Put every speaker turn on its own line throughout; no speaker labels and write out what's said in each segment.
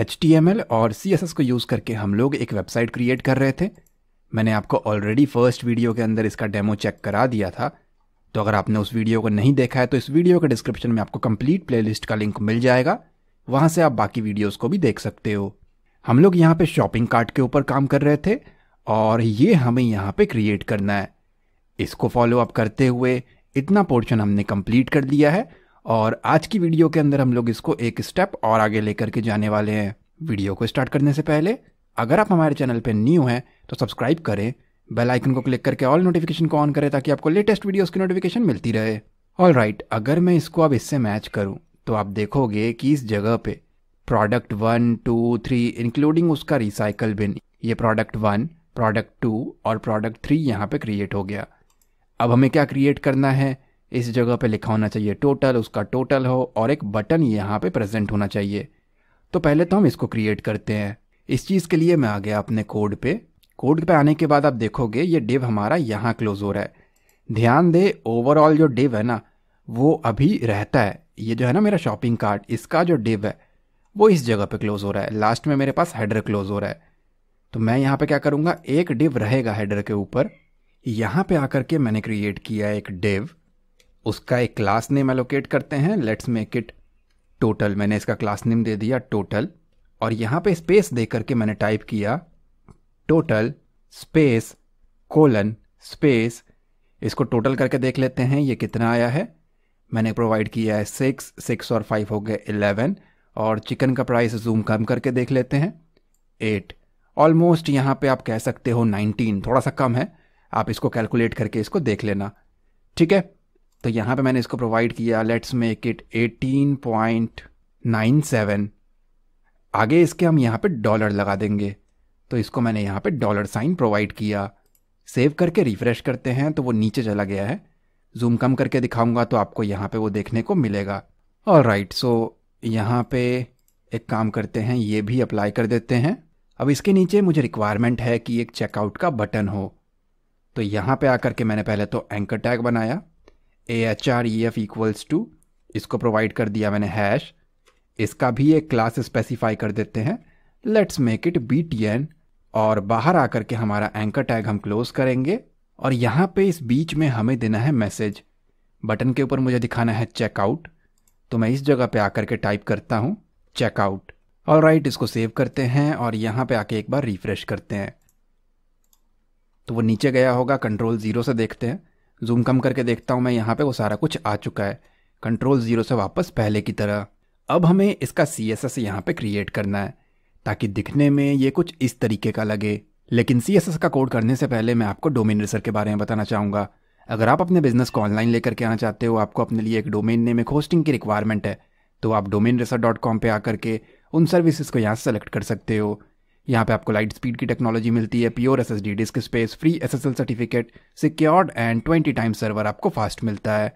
H और सी को use करके हम लोग एक वेबसाइट क्रिएट कर रहे थे मैंने आपको ऑलरेडी फर्स्ट वीडियो के अंदर इसका डेमो चेक करा दिया था तो अगर आपने उस वीडियो को नहीं देखा है तो इस वीडियो के डिस्क्रिप्शन में आपको कंप्लीट प्लेलिस्ट का लिंक मिल जाएगा वहाँ से आप बाकी वीडियोस को भी देख सकते हो हम लोग यहाँ पे शॉपिंग कार्ट के ऊपर काम कर रहे थे और ये हमें यहाँ पे क्रिएट करना है इसको फॉलो अप करते हुए इतना पोर्शन हमने कंप्लीट कर लिया है और आज की वीडियो के अंदर हम लोग इसको एक स्टेप और आगे लेकर के जाने वाले हैं वीडियो को स्टार्ट करने से पहले अगर आप हमारे चैनल पर न्यू हैं तो सब्सक्राइब करें बेल आइकन को क्लिक करके ऑल नोटिफिकेशन को ऑन करें ताकि आपको लेटेस्ट वीडियोस की नोटिफिकेशन मिलती रहे ऑल राइट right, अगर मैं इसको अब इससे मैच करूं तो आप देखोगे कि इस जगह पे product one two three including उसका रिसाइकल बिन ये प्रोडक्ट वन प्रोडक्ट टू और प्रोडक्ट थ्री यहाँ पे क्रिएट हो गया अब हमें क्या क्रिएट करना है इस जगह पे लिखा होना चाहिए टोटल उसका टोटल हो और एक बटन यहाँ पे प्रेजेंट होना चाहिए तो पहले तो हम इसको क्रिएट करते हैं इस चीज़ के लिए मैं आ गया अपने कोड पे कोड पे आने के बाद आप देखोगे ये डिव हमारा यहाँ क्लोज हो रहा है ध्यान दे ओवरऑल जो डिव है ना वो अभी रहता है ये जो है ना मेरा शॉपिंग कार्ट इसका जो डिव है वो इस जगह पे क्लोज हो रहा है लास्ट में मेरे पास हेडर क्लोज हो रहा है तो मैं यहाँ पे क्या करूँगा एक डिव रहेगा हेडर के ऊपर यहाँ पे आकर के मैंने क्रिएट किया एक डिव उसका एक क्लास नेम एलोकेट करते हैं लेट्स मेक इट टोटल मैंने इसका क्लास नेम दे दिया टोटल और यहाँ पे स्पेस दे करके मैंने टाइप किया टोटल स्पेस कोलन स्पेस इसको टोटल करके देख लेते हैं ये कितना आया है मैंने प्रोवाइड किया है सिक्स सिक्स और फाइव हो गए इलेवन और चिकन का प्राइस जूम कम करके देख लेते हैं एट ऑलमोस्ट यहाँ पे आप कह सकते हो नाइनटीन थोड़ा सा कम है आप इसको कैलकुलेट करके इसको देख लेना ठीक है तो यहाँ पे मैंने इसको प्रोवाइड किया लेट्स मेक इट 18.97 आगे इसके हम यहाँ पे डॉलर लगा देंगे तो इसको मैंने यहाँ पे डॉलर साइन प्रोवाइड किया सेव करके रिफ्रेश करते हैं तो वो नीचे चला गया है जूम कम करके दिखाऊंगा तो आपको यहाँ पे वो देखने को मिलेगा और राइट सो यहाँ पे एक काम करते हैं ये भी अप्लाई कर देते हैं अब इसके नीचे मुझे रिक्वायरमेंट है कि एक चेकआउट का बटन हो तो यहाँ पे आकर के मैंने पहले तो एंकर टैग बनाया A H R E F equals to इसको प्रोवाइड कर दिया मैंने हैश इसका भी एक क्लास स्पेसिफाई कर देते हैं let's make it B T N और बाहर आकर के हमारा एंकर टैग हम क्लोज करेंगे और यहाँ पे इस बीच में हमें देना है मैसेज बटन के ऊपर मुझे दिखाना है चेकआउट तो मैं इस जगह पे आकर के टाइप करता हूँ चेकआउट और राइट इसको सेव करते हैं और यहाँ पे आके एक बार रिफ्रेश करते हैं तो वो नीचे गया होगा कंट्रोल ज़ीरो से देखते हैं जूम कम करके देखता हूँ मैं यहाँ पे वो सारा कुछ आ चुका है कंट्रोल ज़ीरो से वापस पहले की तरह अब हमें इसका सी एस एस यहाँ पर क्रिएट करना है ताकि दिखने में ये कुछ इस तरीके का लगे लेकिन सी एस एस का कोड करने से पहले मैं आपको डोमेन रिसर के बारे में बताना चाहूँगा अगर आप अपने बिजनेस को ऑनलाइन लेकर के आना चाहते हो आपको अपने लिए एक डोमेन नेम एक होस्टिंग की रिक्वायरमेंट है तो आप डोमेन रिसर डॉट कॉम पर आकर के उन सर्विसेज को यहाँ सेलेक्ट कर सकते हो यहाँ पे आपको लाइट स्पीड की टेक्नोलॉजी मिलती है pure S S D disk space free S S L certificate secured and twenty time server आपको फास्ट मिलता है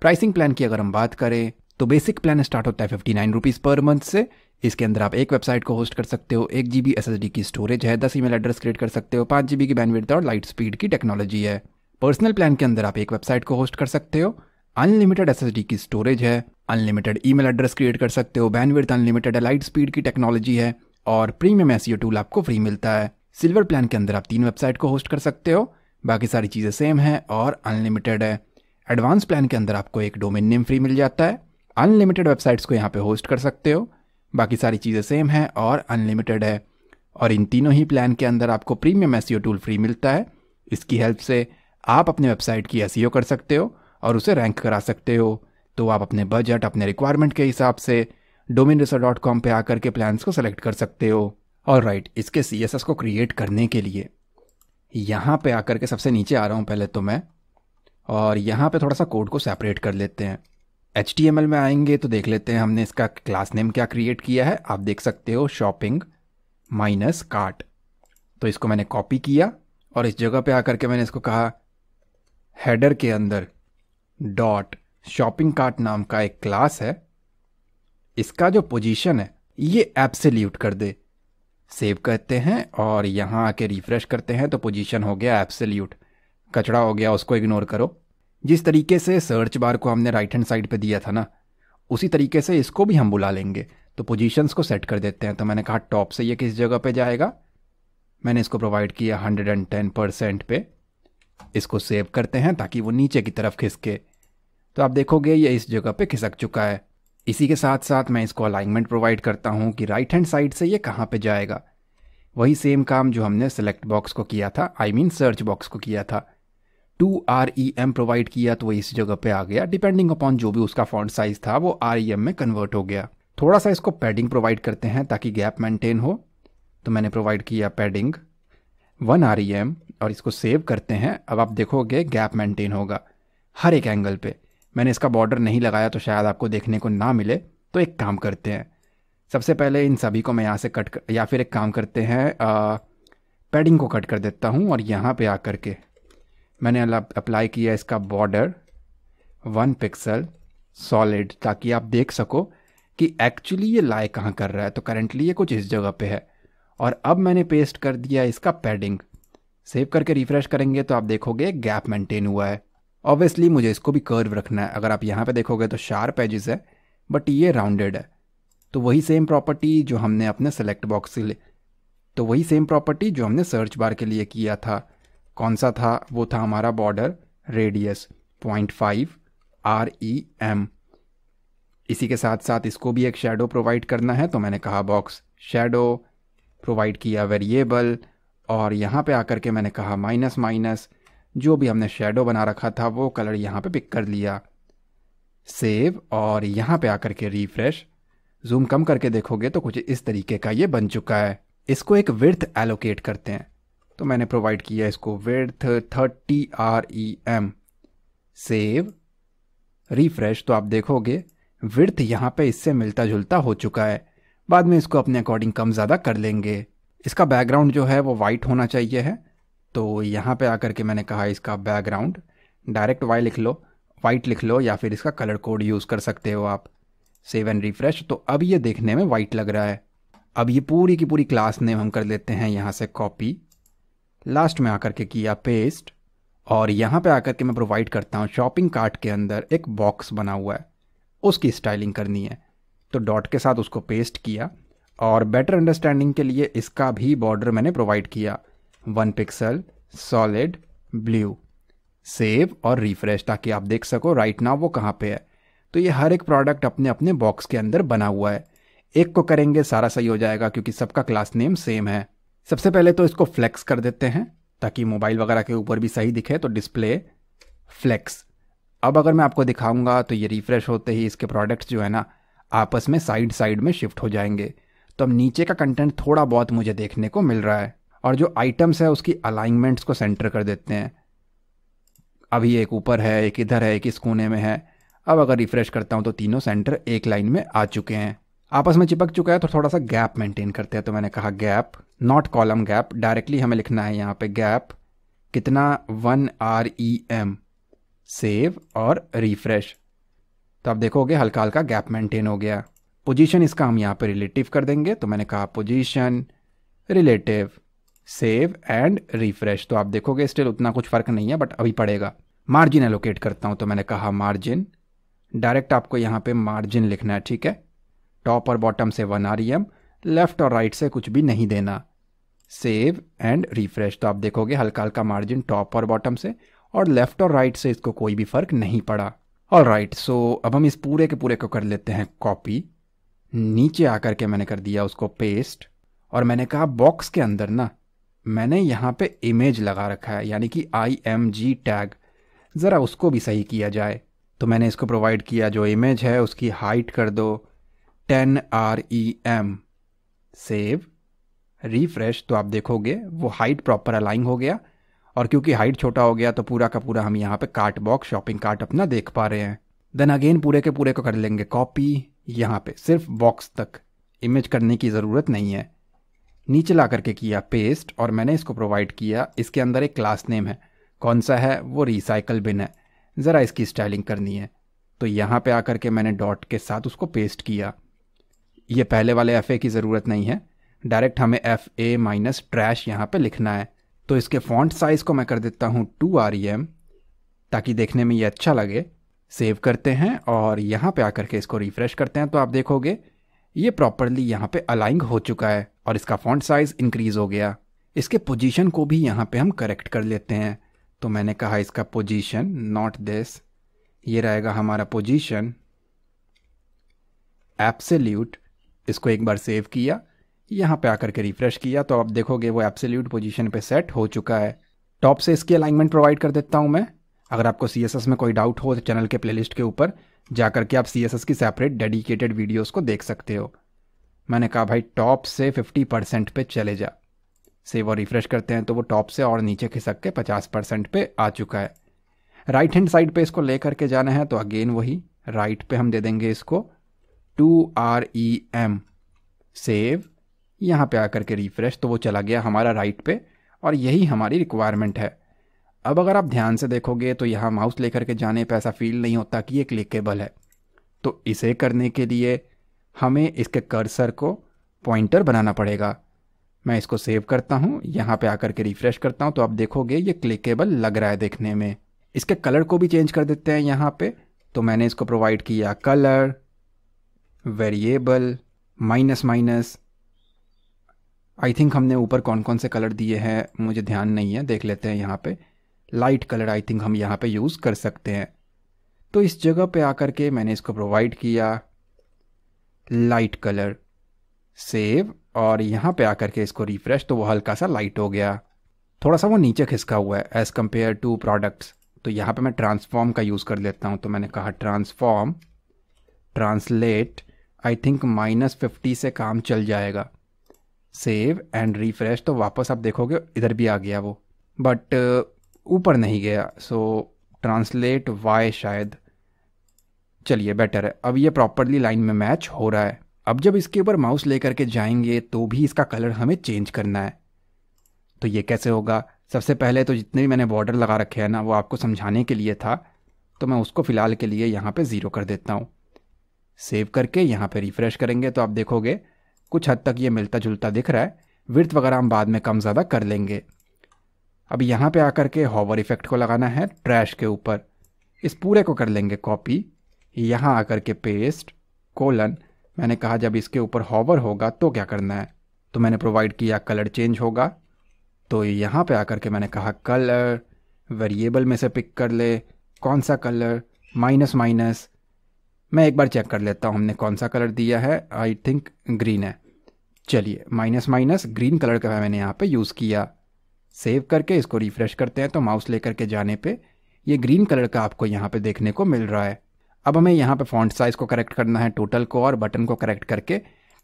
प्राइसिंग प्लान की अगर हम बात करें तो बेसिक प्लान स्टार्ट होता है fifty nine rupees per month से इसके अंदर आप एक वेबसाइट को होस्ट कर सकते हो एक G B S S D की स्टोरेज है दस ई मेल एड्रेस क्रिएट कर सकते हो पाँच जी बी की बैंडविड्थ और लाइट स्पीड की टेक्नोलॉजी है पर्सनल प्लान के अंदर आप एक वेबसाइट को होस्ट कर सकते हो अनलिमिटेड एस की स्टोरेज है अनलिमिटेड मेल एड्रेस क्रिएट कर सकते हो बैंडविड्थ अनलिमिटेड है लाइट स्पीड की टेक्नोलॉजी है और प्रीमियम एस टूल आपको फ्री मिलता है सिल्वर प्लान के अंदर आप तीन वेबसाइट को होस्ट कर सकते हो बाकी सारी चीज़ें सेम है और अनलिमिटेड है एडवांस प्लान के अंदर आपको एक डोमेन नेम फ्री मिल जाता है अनलिमिटेड वेबसाइट्स को यहाँ पे होस्ट कर सकते हो बाकी सारी चीज़ें सेम है और अनलिमिटेड है और इन तीनों ही प्लान के अंदर आपको प्रीमियम एस टूल फ्री मिलता है इसकी हेल्प से आप अपने वेबसाइट की एस e कर सकते हो और उसे रैंक करा सकते हो तो आप अपने बजट अपने रिक्वायरमेंट के हिसाब से डोमिन पर आकर के प्लान्स को सेलेक्ट कर सकते हो और राइट right, इसके सी को क्रिएट करने के लिए यहाँ पे आकर के सबसे नीचे आ रहा हूँ पहले तो मैं और यहाँ पे थोड़ा सा कोड को सेपरेट कर लेते हैं एच में आएंगे तो देख लेते हैं हमने इसका क्लास नेम क्या क्रिएट किया है आप देख सकते हो शॉपिंग माइनस कार्ट तो इसको मैंने कॉपी किया और इस जगह पे आकर के मैंने इसको कहा हेडर के अंदर डॉट शॉपिंग कार्ट नाम का एक क्लास है इसका जो पोजीशन है ये से ल्यूट कर दे सेव करते हैं और यहाँ आके रिफ्रेश करते हैं तो पोजीशन हो गया से ल्यूट कचड़ा हो गया उसको इग्नोर करो जिस तरीके से सर्च बार को हमने राइट हैंड साइड पे दिया था ना उसी तरीके से इसको भी हम बुला लेंगे तो पोजीशंस को सेट कर देते हैं तो मैंने कहा टॉप से ये किस जगह पे जाएगा मैंने इसको प्रोवाइड किया टेन परसेंट पे इसको सेव करते हैं ताकि वो नीचे की तरफ खिसके तो आप देखोगे ये इस जगह पे खिसक चुका है इसी के साथ साथ मैं इसको अलाइनमेंट प्रोवाइड करता हूँ कि राइट हैंड साइड से ये कहाँ पे जाएगा वही सेम काम जो हमने सेलेक्ट बॉक्स को किया था आई मीन सर्च बॉक्स को किया था two R E M provide किया तो वह इस जगह पे आ गया डिपेंडिंग अपॉन जो भी उसका फॉन्ट साइज था वो आर ई एम में कन्वर्ट हो गया थोड़ा सा इसको पैडिंग प्रोवाइड करते हैं ताकि गैप मेंटेन हो तो मैंने प्रोवाइड किया padding one R E M और इसको सेव करते हैं अब आप देखोगे गैप मेंटेन होगा हर एक एंगल पे मैंने इसका बॉर्डर नहीं लगाया तो शायद आपको देखने को ना मिले तो एक काम करते हैं सबसे पहले इन सभी को मैं यहाँ से कट कर, या फिर एक काम करते हैं पैडिंग को कट कर देता हूँ और यहाँ पे आ के मैंने अप्लाई किया इसका बॉर्डर वन पिक्सल सॉलिड ताकि आप देख सको कि एक्चुअली ये लाए कहाँ कर रहा है तो करेंटली ये कुछ इस जगह पे है और अब मैंने पेस्ट कर दिया इसका पैडिंग सेव करके रिफ्रेश करेंगे तो आप देखोगे गैप मेंटेन हुआ है ऑब्वियसली मुझे इसको भी कर्व रखना है अगर आप यहाँ पे देखोगे तो शार्प एजेस है बट ये राउंडेड है तो वही सेम प्रॉपर्टी जो हमने अपने सेलेक्ट बॉक्स से ले तो वही सेम प्रॉपर्टी जो हमने सर्च बार के लिए किया था कौन सा था वो था हमारा border radius point five R E M इसी के साथ साथ इसको भी एक शेडो प्रोवाइड करना है तो मैंने कहा बॉक्स शेडो प्रोवाइड किया वेरिएबल और यहाँ पे आकर के मैंने कहा माइनस माइनस जो भी हमने शेडो बना रखा था वो कलर यहाँ पे पिक कर लिया सेव और यहाँ पे आकर के रिफ्रेश जूम कम करके देखोगे तो कुछ इस तरीके का ये बन चुका है इसको एक विर्थ एलोकेट करते हैं तो मैंने प्रोवाइड किया इसको width thirty R E M save refresh तो आप देखोगे विर्थ यहाँ पे इससे मिलता जुलता हो चुका है बाद में इसको अपने अकॉर्डिंग कम ज़्यादा कर लेंगे इसका बैकग्राउंड जो है वो वाइट होना चाहिए है तो यहाँ पे आकर के मैंने कहा इसका बैकग्राउंड डायरेक्ट वाई लिख लो वाइट लिख लो या फिर इसका कलर कोड यूज़ कर सकते हो आप सेव एंड रिफ्रेश तो अब ये देखने में वाइट लग रहा है अब ये पूरी की पूरी क्लास नेम हम कर लेते हैं यहाँ से कॉपी लास्ट में आकर के किया पेस्ट और यहाँ पे आकर के मैं प्रोवाइड करता हूँ शॉपिंग कार्ट के अंदर एक बॉक्स बना हुआ है उसकी स्टाइलिंग करनी है तो डॉट के साथ उसको पेस्ट किया और बेटर अंडरस्टैंडिंग के लिए इसका भी बॉर्डर मैंने प्रोवाइड किया one pixel solid blue save और रिफ्रेश ताकि आप देख सको राइट नाउ वो कहाँ पे है तो ये हर एक प्रोडक्ट अपने अपने बॉक्स के अंदर बना हुआ है एक को करेंगे सारा सही हो जाएगा क्योंकि सबका क्लास नेम सेम है सबसे पहले तो इसको फ्लेक्स कर देते हैं ताकि मोबाइल वगैरह के ऊपर भी सही दिखे तो डिस्प्ले फ्लेक्स अब अगर मैं आपको दिखाऊंगा तो ये रिफ्रेश होते ही इसके प्रोडक्ट्स जो है ना आपस में साइड साइड में शिफ्ट हो जाएंगे तो अब नीचे का कंटेंट थोड़ा बहुत मुझे देखने को मिल रहा है और जो आइटम्स है उसकी अलाइनमेंट्स को सेंटर कर देते हैं अभी एक ऊपर है एक इधर है एक इस कोने में है अब अगर रिफ्रेश करता हूँ तो तीनों सेंटर एक लाइन में आ चुके हैं आपस में चिपक चुका है तो थोड़ा सा गैप मेंटेन करते हैं तो मैंने कहा gap not column gap directly हमें लिखना है यहाँ पे गैप कितना one R E M save और रिफ्रेश तो आप देखोगे हल्का हल्का गैप मेंटेन हो गया पोजीशन इसका हम यहाँ पे रिलेटिव कर देंगे तो मैंने कहा position relative save and refresh तो आप देखोगे स्टिल उतना कुछ फ़र्क नहीं है बट अभी पड़ेगा मार्जिन एलोकेट करता हूं तो मैंने कहा मार्जिन डायरेक्ट आपको यहां पे मार्जिन लिखना है ठीक है टॉप और बॉटम से वन आर एम लेफ्ट और राइट से कुछ भी नहीं देना सेव एंड रिफ्रेश तो आप देखोगे हल्का हल्का मार्जिन टॉप और बॉटम से और लेफ्ट और राइट से इसको कोई भी फ़र्क नहीं पड़ा ऑल राइट सो अब हम इस पूरे के पूरे को कर लेते हैं कॉपी नीचे आकर के मैंने कर दिया उसको पेस्ट और मैंने कहा बॉक्स के अंदर ना मैंने यहाँ पे इमेज लगा रखा है यानी कि आई एम जी टैग ज़रा उसको भी सही किया जाए तो मैंने इसको प्रोवाइड किया जो इमेज है उसकी हाइट कर दो ten R E M save refresh तो आप देखोगे वो हाइट प्रॉपर अलाइन हो गया और क्योंकि हाइट छोटा हो गया तो पूरा का पूरा हम यहाँ पे कार्ट बॉक्स शॉपिंग कार्ट अपना देख पा रहे हैं देन अगेन पूरे के पूरे को कर लेंगे कॉपी यहाँ पे सिर्फ बॉक्स तक इमेज करने की ज़रूरत नहीं है नीचे ला करके किया पेस्ट और मैंने इसको प्रोवाइड किया इसके अंदर एक क्लास नेम है कौन सा है वो रिसाइकल बिन है ज़रा इसकी स्टाइलिंग करनी है तो यहाँ पे आकर के मैंने डॉट के साथ उसको पेस्ट किया ये पहले वाले एफ़ की ज़रूरत नहीं है डायरेक्ट हमें एफ़ ए माइनस ट्रैश यहाँ पर लिखना है तो इसके फॉन्ट साइज़ को मैं कर देता हूँ टू आर ई एम ताकि देखने में ये अच्छा लगे सेव करते हैं और यहाँ पे आकर के इसको रिफ़्रेश करते हैं तो आप देखोगे ये प्रॉपरली यहाँ पे अलाइंग हो चुका है और इसका फॉन्ट साइज इंक्रीज हो गया इसके पोजीशन को भी यहाँ पे हम करेक्ट कर लेते हैं तो मैंने कहा इसका पोजीशन नॉट दिस ये रहेगा हमारा पोजीशन एप्सल्यूट इसको एक बार सेव किया यहाँ पे आकर के रिफ्रेश किया तो आप देखोगे वो एप्सल्यूट पोजीशन पे सेट हो चुका है टॉप से इसकी अलाइनमेंट प्रोवाइड कर देता हूँ मैं अगर आपको सी में कोई डाउट हो तो चैनल के प्लेलिस्ट के ऊपर जाकर के आप सी की सेपरेट डेडिकेटेड वीडियोज़ को देख सकते हो मैंने कहा भाई टॉप से फिफ्टी परसेंट पे चले जा सेव और रिफ्रेश करते हैं तो वो टॉप से और नीचे खिसक के पचास परसेंट पे आ चुका है राइट हैंड साइड पे इसको ले करके जाना है तो अगेन वही राइट पे हम दे देंगे इसको two R E M save यहाँ पे आकर के रिफ्रेश तो वो चला गया हमारा राइट पे और यही हमारी रिक्वायरमेंट है अब अगर आप ध्यान से देखोगे तो यहाँ माउस लेकर के जाने पर ऐसा फील नहीं होता कि ये क्लिकेबल है तो इसे करने के लिए हमें इसके कर्सर को पॉइंटर बनाना पड़ेगा मैं इसको सेव करता हूँ यहाँ पे आकर के रिफ्रेश करता हूँ तो आप देखोगे ये क्लिकेबल लग रहा है देखने में इसके कलर को भी चेंज कर देते हैं यहाँ पे तो मैंने इसको प्रोवाइड किया colour variable minus minus I think हमने ऊपर कौन कौन से कलर दिए हैं मुझे ध्यान नहीं है देख लेते हैं यहाँ पे लाइट कलर आई थिंक हम यहाँ पे यूज़ कर सकते हैं तो इस जगह पे आकर के मैंने इसको प्रोवाइड किया लाइट कलर सेव और यहाँ पे आकर के इसको रिफ्रेश तो वो हल्का सा लाइट हो गया थोड़ा सा वो नीचे खिसका हुआ है एज़ कम्पेयर टू प्रोडक्ट्स तो यहाँ पे मैं ट्रांसफॉर्म का यूज़ कर लेता हूँ तो मैंने कहा transform translate I think minus fifty से काम चल जाएगा सेव एंड रिफ्रेश तो वापस आप देखोगे इधर भी आ गया वो बट uh, ऊपर नहीं गया सो ट्रांसलेट वाई शायद चलिए बेटर है अब ये प्रॉपरली लाइन में मैच हो रहा है अब जब इसके ऊपर माउस लेकर के जाएंगे तो भी इसका कलर हमें चेंज करना है तो ये कैसे होगा सबसे पहले तो जितने भी मैंने बॉर्डर लगा रखे हैं ना वो आपको समझाने के लिए था तो मैं उसको फ़िलहाल के लिए यहाँ पे ज़ीरो कर देता हूँ सेव करके यहाँ पे रिफ़्रेश करेंगे तो आप देखोगे कुछ हद तक ये मिलता जुलता दिख रहा है विर्थ वगैरह हम बाद में कम ज़्यादा कर लेंगे अब यहाँ पर आकर के हॉवर इफ़ेक्ट को लगाना है ट्रैश के ऊपर इस पूरे को कर लेंगे कॉपी यहाँ आकर के पेस्ट कोलन मैंने कहा जब इसके ऊपर हॉवर होगा तो क्या करना है तो मैंने प्रोवाइड किया कलर चेंज होगा तो यहाँ पे आकर के मैंने कहा कलर वेरिएबल में से पिक कर ले कौन सा कलर माइनस माइनस मैं एक बार चेक कर लेता हूँ हमने कौन सा कलर दिया है आई थिंक ग्रीन है चलिए माइनस माइनस ग्रीन कलर का मैंने यहाँ पे यूज़ किया सेव करके इसको रिफ़्रेश करते हैं तो माउस लेकर के जाने पे ये ग्रीन कलर का आपको यहाँ पे देखने को मिल रहा है अब हमें यहाँ पे फॉन्ट साइज़ को करेक्ट करना है टोटल को और बटन को करेक्ट करके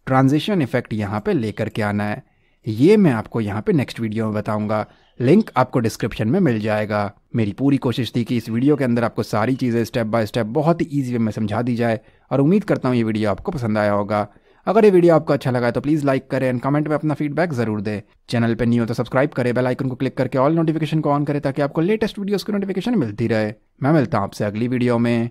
ट्रांजिशन इफेक्ट यहाँ पे लेकर के आना है ये मैं आपको यहाँ पे नेक्स्ट वीडियो में बताऊंगा लिंक आपको डिस्क्रिप्शन में मिल जाएगा मेरी पूरी कोशिश थी कि इस वीडियो के अंदर आपको सारी चीज़ें स्टेप बाय स्टेप बहुत ही ईजी वे में समझा दी जाए और उम्मीद करता हूँ ये वीडियो आपको पसंद आया होगा अगर ये वीडियो आपको अच्छा लगा तो प्लीज़ लाइक करें एंड कमेंट में अपना फीडबैक जरूर दें चैनल पर नहीं हो तो सब्सक्राइब करें बेल आइकन को क्लिक करके ऑल नोटिफिकेशन को ऑन करें ताकि आपको लेटेस्ट वीडियोस की नोटिफिकेशन मिलती रहे मैं मिलता हूँ आपसे अगली वीडियो में